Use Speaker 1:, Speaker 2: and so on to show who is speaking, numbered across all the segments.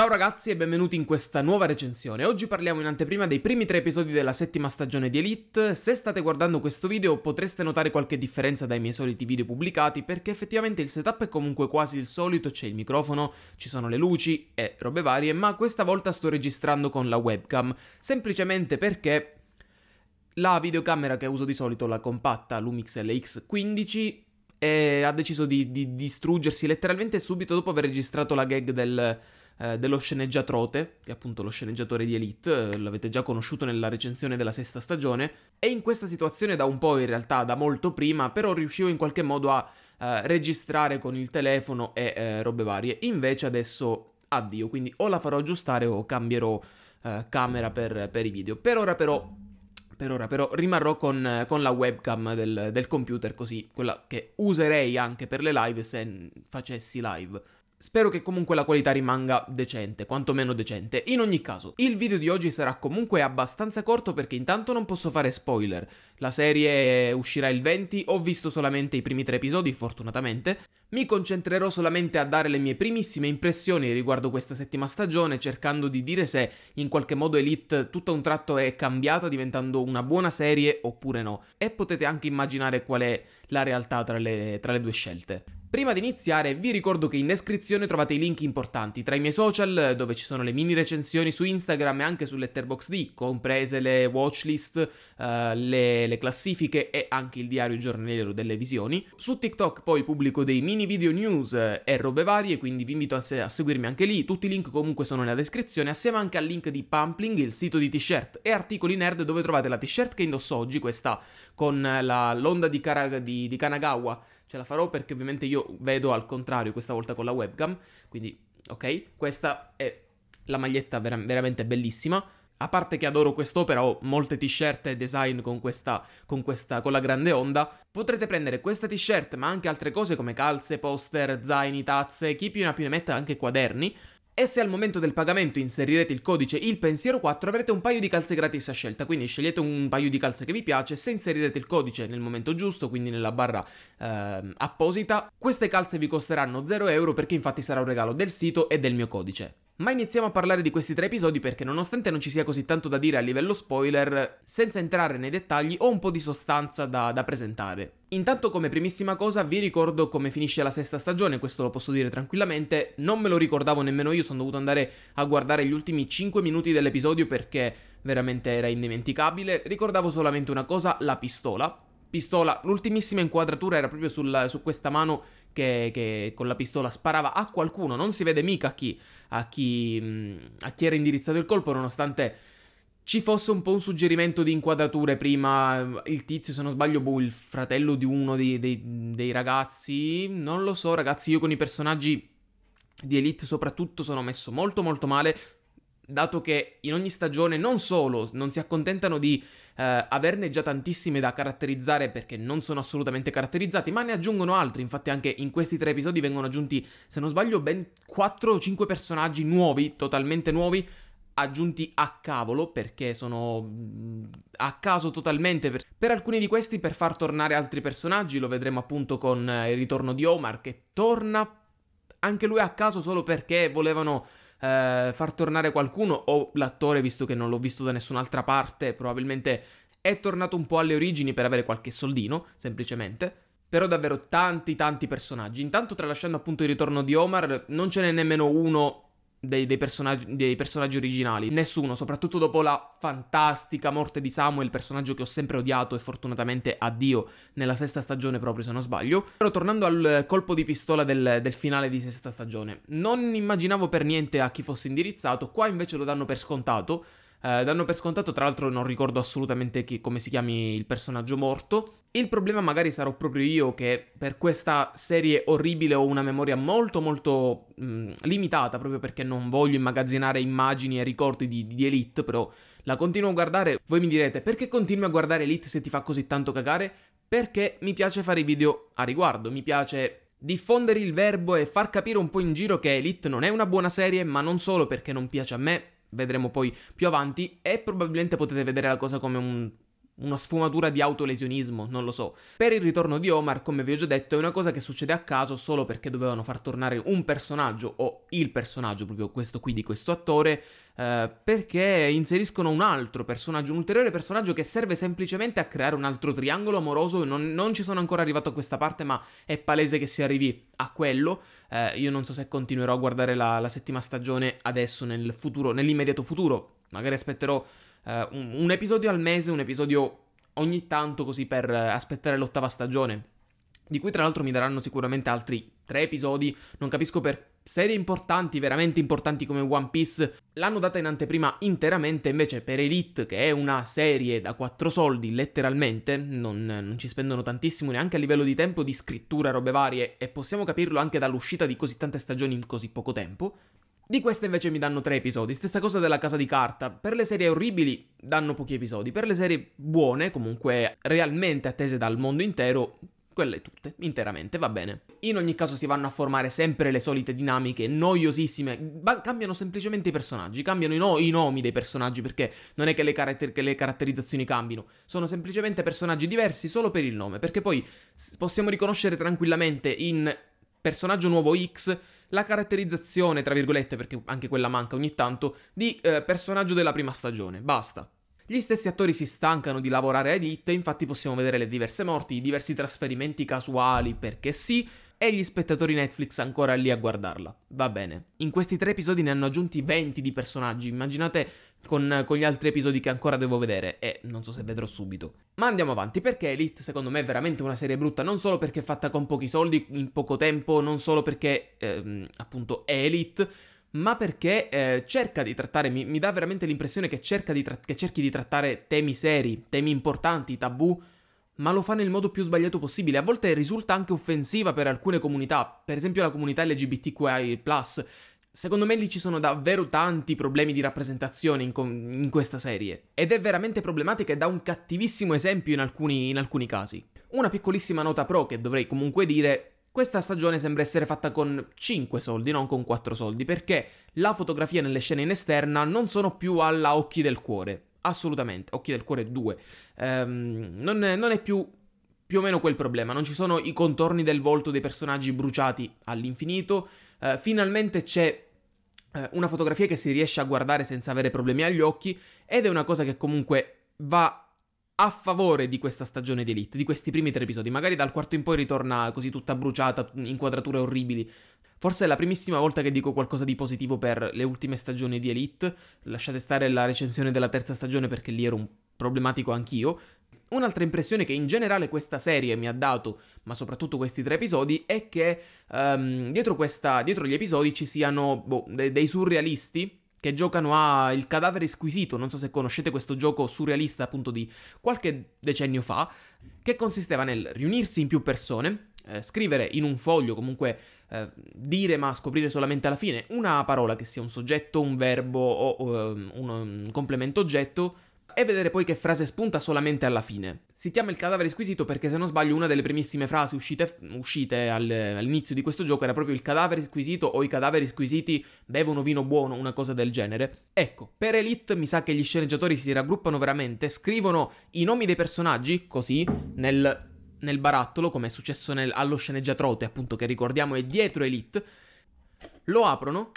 Speaker 1: Ciao ragazzi e benvenuti in questa nuova recensione. Oggi parliamo in anteprima dei primi tre episodi della settima stagione di Elite. Se state guardando questo video potreste notare qualche differenza dai miei soliti video pubblicati perché effettivamente il setup è comunque quasi il solito, c'è il microfono, ci sono le luci e robe varie, ma questa volta sto registrando con la webcam, semplicemente perché la videocamera che uso di solito, la compatta Lumix LX15, e eh, ha deciso di, di distruggersi letteralmente subito dopo aver registrato la gag del eh, dello sceneggiatrote, che è appunto lo sceneggiatore di Elite, eh, l'avete già conosciuto nella recensione della sesta stagione, è in questa situazione da un po' in realtà, da molto prima, però riuscivo in qualche modo a eh, registrare con il telefono e eh, robe varie. Invece adesso addio, quindi o la farò aggiustare o cambierò eh, camera per, per i video. Per ora però per ora però rimarrò con, con la webcam del, del, computer così, quella che userei anche per le live se facessi live. Spero che comunque la qualità rimanga decente, quantomeno decente. In ogni caso, il video di oggi sarà comunque abbastanza corto perché intanto non posso fare spoiler. La serie uscirà il 20, ho visto solamente i primi tre episodi, fortunatamente. Mi concentrerò solamente a dare le mie primissime impressioni riguardo questa settima stagione, cercando di dire se in qualche modo Elite tutto a un tratto è cambiata diventando una buona serie oppure no. E potete anche immaginare qual è la realtà tra le, tra le due scelte. Prima di iniziare vi ricordo che in descrizione trovate i link importanti tra i miei social dove ci sono le mini recensioni su Instagram e anche su Letterboxd, comprese le watchlist, uh, le, le, classifiche e anche il diario giornaliero delle visioni. Su TikTok poi pubblico dei mini video news e robe varie, quindi vi invito a, se- a seguirmi anche lì, tutti i link comunque sono nella descrizione, assieme anche al link di Pumpling, il sito di t-shirt e articoli nerd dove trovate la t-shirt che indosso oggi, questa con la, l'onda di, Kara- di, di Kanagawa Ce la farò perché ovviamente io vedo al contrario questa volta con la webcam, quindi ok, questa è la maglietta vera- veramente bellissima. A parte che adoro quest'opera, ho molte t-shirt e design con questa, con questa, con la grande onda. Potrete prendere questa t-shirt, ma anche altre cose come calze, poster, zaini, tazze, chi più ne ha più ne metta, anche quaderni, e se al momento del pagamento inserirete il codice il pensiero 4 avrete un paio di calze gratis a scelta, quindi scegliete un paio di calze che vi piace, se inserirete il codice nel momento giusto, quindi nella barra eh, apposita, queste calze vi costeranno 0 euro perché infatti sarà un regalo del sito e del mio codice. Ma iniziamo a parlare di questi tre episodi perché nonostante non ci sia così tanto da dire a livello spoiler, senza entrare nei dettagli ho un po' di sostanza da, da presentare. Intanto come primissima cosa vi ricordo come finisce la sesta stagione, questo lo posso dire tranquillamente, non me lo ricordavo nemmeno io, sono dovuto andare a guardare gli ultimi 5 minuti dell'episodio perché veramente era indimenticabile, ricordavo solamente una cosa, la pistola. Pistola, l'ultimissima inquadratura era proprio sulla, su questa mano che, che, con la pistola sparava a qualcuno, non si vede mica a chi, a chi, mm, a chi era indirizzato il colpo, nonostante ci fosse un po' un suggerimento di inquadrature prima. Il tizio, se non sbaglio, boh, il fratello di uno dei, dei, dei, ragazzi. Non lo so, ragazzi, io con i personaggi di Elite soprattutto sono messo molto molto male, dato che in ogni stagione non solo non si accontentano di eh, averne già tantissime da caratterizzare perché non sono assolutamente caratterizzati, ma ne aggiungono altri. Infatti, anche in questi tre episodi vengono aggiunti, se non sbaglio, ben 4 o 5 personaggi nuovi, totalmente nuovi aggiunti a cavolo perché sono mm, a caso totalmente per... per, alcuni di questi per far tornare altri personaggi lo vedremo appunto con eh, il ritorno di Omar che torna anche lui a caso solo perché volevano eh, far tornare qualcuno o l'attore, visto che non l'ho visto da nessun'altra parte, probabilmente è tornato un po' alle origini per avere qualche soldino, semplicemente. Però davvero tanti tanti personaggi. Intanto tralasciando appunto il ritorno di Omar, non ce n'è nemmeno uno dei, dei, personaggi, dei, personaggi, originali. Nessuno, soprattutto dopo la fantastica morte di Samuel, personaggio che ho sempre odiato e fortunatamente addio nella sesta stagione proprio se non sbaglio. Però tornando al colpo di pistola del, del finale di sesta stagione, non immaginavo per niente a chi fosse indirizzato, qua invece lo danno per scontato. Eh, danno per scontato, tra l'altro non ricordo assolutamente chi, come si chiami il personaggio morto. Il problema magari sarò proprio io che per questa serie orribile ho una memoria molto molto mh, mm, limitata proprio perché non voglio immagazzinare immagini e ricordi di, di, Elite, però la continuo a guardare. Voi mi direte perché continui a guardare Elite se ti fa così tanto cagare? Perché mi piace fare video a riguardo, mi piace diffondere il verbo e far capire un po' in giro che Elite non è una buona serie, ma non solo perché non piace a me, vedremo poi più avanti e probabilmente potete vedere la cosa come un una sfumatura di autolesionismo, non lo so. Per il ritorno di Omar, come vi ho già detto, è una cosa che succede a caso solo perché dovevano far tornare un personaggio o il personaggio, proprio questo qui di questo attore, eh, perché inseriscono un altro personaggio, un ulteriore personaggio che serve semplicemente a creare un altro triangolo amoroso. Non, non ci sono ancora arrivato a questa parte, ma è palese che si arrivi a quello. Eh, io non so se continuerò a guardare la, la settima stagione adesso, nel futuro, nell'immediato futuro. Magari aspetterò eh, un, episodio al mese, un episodio ogni tanto così per eh, aspettare l'ottava stagione, di cui tra l'altro mi daranno sicuramente altri tre episodi, non capisco per serie importanti, veramente importanti come One Piece, l'hanno data in anteprima interamente, invece per Elite, che è una serie da quattro soldi letteralmente, non, non, ci spendono tantissimo neanche a livello di tempo, di scrittura, robe varie, e possiamo capirlo anche dall'uscita di così tante stagioni in così poco tempo, di queste invece mi danno tre episodi. Stessa cosa della casa di carta. Per le serie orribili danno pochi episodi. Per le serie buone, comunque realmente attese dal mondo intero, quelle tutte, interamente, va bene. In ogni caso si vanno a formare sempre le solite dinamiche noiosissime, ba- cambiano semplicemente i personaggi, cambiano i, no- i, nomi dei personaggi perché non è che le, caratter- che le, caratterizzazioni cambino, sono semplicemente personaggi diversi solo per il nome, perché poi possiamo riconoscere tranquillamente in personaggio nuovo X la caratterizzazione, tra virgolette, perché anche quella manca ogni tanto, di eh, personaggio della prima stagione. Basta. Gli stessi attori si stancano di lavorare a Elite, infatti possiamo vedere le diverse morti, i diversi trasferimenti casuali, perché sì, e gli spettatori Netflix ancora lì a guardarla. Va bene. In questi tre episodi ne hanno aggiunti 20 di personaggi, immaginate con, con, gli altri episodi che ancora devo vedere e non so se vedrò subito. Ma andiamo avanti perché Elite secondo me è veramente una serie brutta, non solo perché è fatta con pochi soldi, in poco tempo, non solo perché ehm, appunto è Elite, ma perché eh, cerca di trattare, mi, mi, dà veramente l'impressione che, cerca di tra- che cerchi di trattare temi seri, temi importanti, tabù, ma lo fa nel modo più sbagliato possibile. A volte risulta anche offensiva per alcune comunità, per esempio la comunità LGBTQI. Secondo me lì ci sono davvero tanti problemi di rappresentazione in, com- in questa serie ed è veramente problematica e dà un cattivissimo esempio in alcuni, in alcuni casi. Una piccolissima nota pro che dovrei comunque dire questa stagione sembra essere fatta con 5 soldi, non con 4 soldi, perché la fotografia nelle scene in esterna non sono più alla occhi del cuore assolutamente. Occhi del cuore 2. Ehm, non, è, non è più più o meno quel problema, non ci sono i contorni del volto dei personaggi bruciati all'infinito, eh, finalmente c'è eh, una fotografia che si riesce a guardare senza avere problemi agli occhi ed è una cosa che comunque va a favore di questa stagione di Elite, di questi primi tre episodi, magari dal quarto in poi ritorna così tutta bruciata, inquadrature orribili, Forse è la primissima volta che dico qualcosa di positivo per le ultime stagioni di Elite. Lasciate stare la recensione della terza stagione perché lì ero un problematico anch'io. Un'altra impressione che in generale questa serie mi ha dato, ma soprattutto questi tre episodi, è che um, dietro, questa, dietro, gli episodi ci siano boh, de- dei surrealisti che giocano a Il cadavere squisito, non so se conoscete questo gioco surrealista appunto di qualche decennio fa, che consisteva nel riunirsi in più persone, eh, scrivere in un foglio comunque eh, dire ma scoprire solamente alla fine una parola che sia un soggetto, un verbo o, o ehm, un, un complemento oggetto e vedere poi che frase spunta solamente alla fine. Si chiama il cadavere squisito perché se non sbaglio una delle primissime frasi uscite, uscite al, all'inizio di questo gioco era proprio il cadavere squisito o i cadaveri squisiti bevono vino buono, una cosa del genere. Ecco, per Elite mi sa che gli sceneggiatori si raggruppano veramente, scrivono i nomi dei personaggi, così, nel nel barattolo, come è successo nel, allo sceneggiatrote, appunto, che ricordiamo è dietro Elite, lo aprono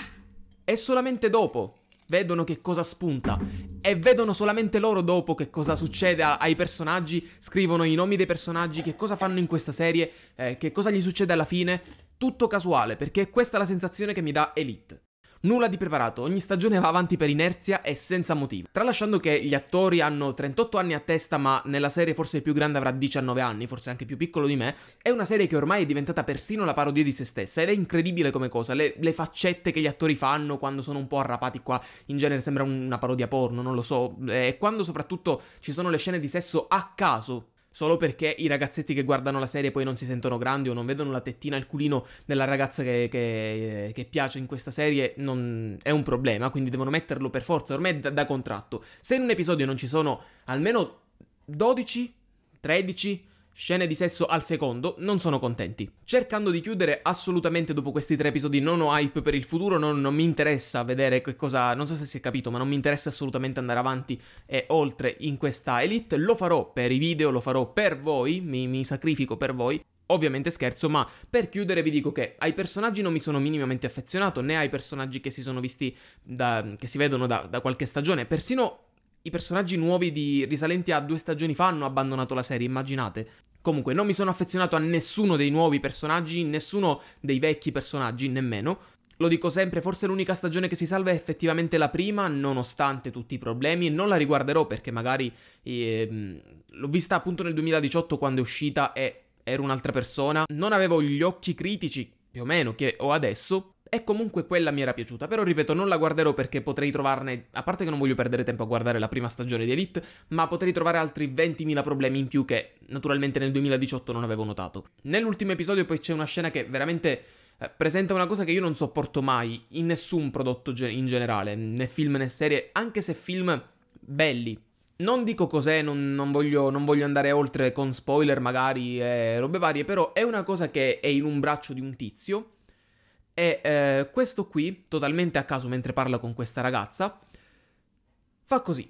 Speaker 1: e solamente dopo vedono che cosa spunta e vedono solamente loro dopo che cosa succede a, ai personaggi, scrivono i nomi dei personaggi, che cosa fanno in questa serie, eh, che cosa gli succede alla fine, tutto casuale, perché questa è la sensazione che mi dà Elite. Nulla di preparato, ogni stagione va avanti per inerzia e senza motivo. Tralasciando che gli attori hanno 38 anni a testa, ma nella serie forse il più grande avrà 19 anni, forse anche più piccolo di me, è una serie che ormai è diventata persino la parodia di se stessa ed è incredibile come cosa, le, le faccette che gli attori fanno quando sono un po' arrapati qua, in genere sembra una parodia porno, non lo so, e quando soprattutto ci sono le scene di sesso a caso, solo perché i ragazzetti che guardano la serie poi non si sentono grandi o non vedono la tettina, il culino della ragazza che, che, eh, che piace in questa serie, non è un problema, quindi devono metterlo per forza, ormai è da, da contratto. Se in un episodio non ci sono almeno 12, 13 scene di sesso al secondo, non sono contenti. Cercando di chiudere assolutamente dopo questi tre episodi, non ho hype per il futuro, non, non, mi interessa vedere che cosa, non so se si è capito, ma non mi interessa assolutamente andare avanti e oltre in questa elite, lo farò per i video, lo farò per voi, mi, mi sacrifico per voi, Ovviamente scherzo, ma per chiudere vi dico che ai personaggi non mi sono minimamente affezionato, né ai personaggi che si sono visti da, che si vedono da, da qualche stagione, persino i personaggi nuovi di risalenti a due stagioni fa hanno abbandonato la serie, immaginate. Comunque, non mi sono affezionato a nessuno dei nuovi personaggi, nessuno dei vecchi personaggi, nemmeno. Lo dico sempre, forse l'unica stagione che si salva è effettivamente la prima, nonostante tutti i problemi, e non la riguarderò perché magari eh, l'ho vista appunto nel 2018 quando è uscita e ero un'altra persona. Non avevo gli occhi critici, più o meno, che ho adesso, e comunque quella mi era piaciuta, però ripeto, non la guarderò perché potrei trovarne, a parte che non voglio perdere tempo a guardare la prima stagione di Elite, ma potrei trovare altri 20.000 problemi in più che naturalmente nel 2018 non avevo notato. Nell'ultimo episodio poi c'è una scena che veramente eh, presenta una cosa che io non sopporto mai in nessun prodotto in generale, né film né serie, anche se film belli. Non dico cos'è, non, non, voglio, non voglio, andare oltre con spoiler magari e robe varie, però è una cosa che è in un braccio di un tizio e eh, questo qui, totalmente a caso mentre parla con questa ragazza, fa così.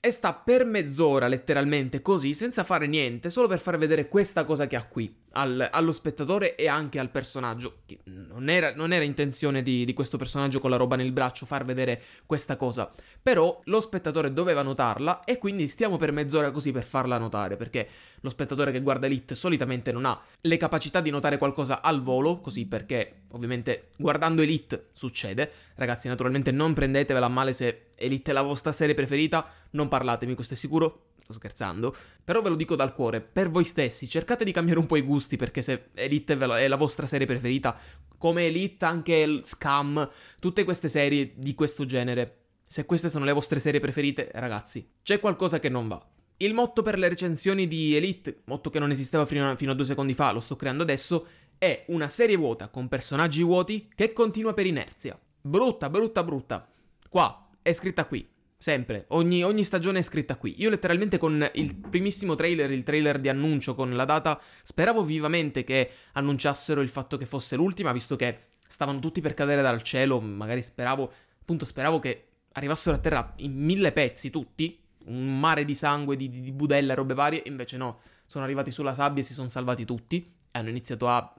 Speaker 1: E sta per mezz'ora letteralmente così, senza fare niente, solo per far vedere questa cosa che ha qui al, allo spettatore e anche al personaggio. Non era, non era intenzione di, di, questo personaggio con la roba nel braccio far vedere questa cosa, però lo spettatore doveva notarla e quindi stiamo per mezz'ora così per farla notare, perché lo spettatore che guarda Elite solitamente non ha le capacità di notare qualcosa al volo, così perché ovviamente guardando Elite succede. Ragazzi, naturalmente non prendetevela male se Elite è la vostra serie preferita, non parlatemi, questo è sicuro, sto scherzando, però ve lo dico dal cuore, per voi stessi cercate di cambiare un po' i gusti perché se Elite è la vostra serie preferita, come Elite anche il Scam, tutte queste serie di questo genere, se queste sono le vostre serie preferite, ragazzi, c'è qualcosa che non va. Il motto per le recensioni di Elite, motto che non esisteva fino a, fino a due secondi fa, lo sto creando adesso, è una serie vuota con personaggi vuoti che continua per inerzia. Brutta, brutta, brutta. Qua, è scritta qui. Sempre, ogni, ogni, stagione è scritta qui. Io letteralmente con il primissimo trailer, il trailer di annuncio con la data, speravo vivamente che annunciassero il fatto che fosse l'ultima, visto che stavano tutti per cadere dal cielo, magari speravo, appunto speravo che arrivassero a terra in mille pezzi tutti, un mare di sangue, di, di, di budella, robe varie, invece no, sono arrivati sulla sabbia e si sono salvati tutti, e hanno iniziato a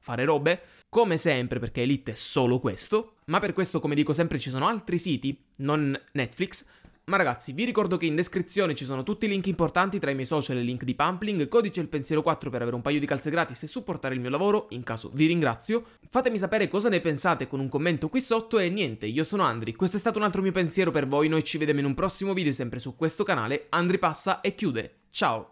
Speaker 1: fare robe, come sempre perché Elite è solo questo, ma per questo come dico sempre ci sono altri siti, non Netflix, ma ragazzi, vi ricordo che in descrizione ci sono tutti i link importanti tra i miei social e link di Pumpling, codice il pensiero 4 per avere un paio di calze gratis e supportare il mio lavoro, in caso vi ringrazio. Fatemi sapere cosa ne pensate con un commento qui sotto e niente, io sono Andri, questo è stato un altro mio pensiero per voi, noi ci vediamo in un prossimo video sempre su questo canale, Andri passa e chiude, ciao!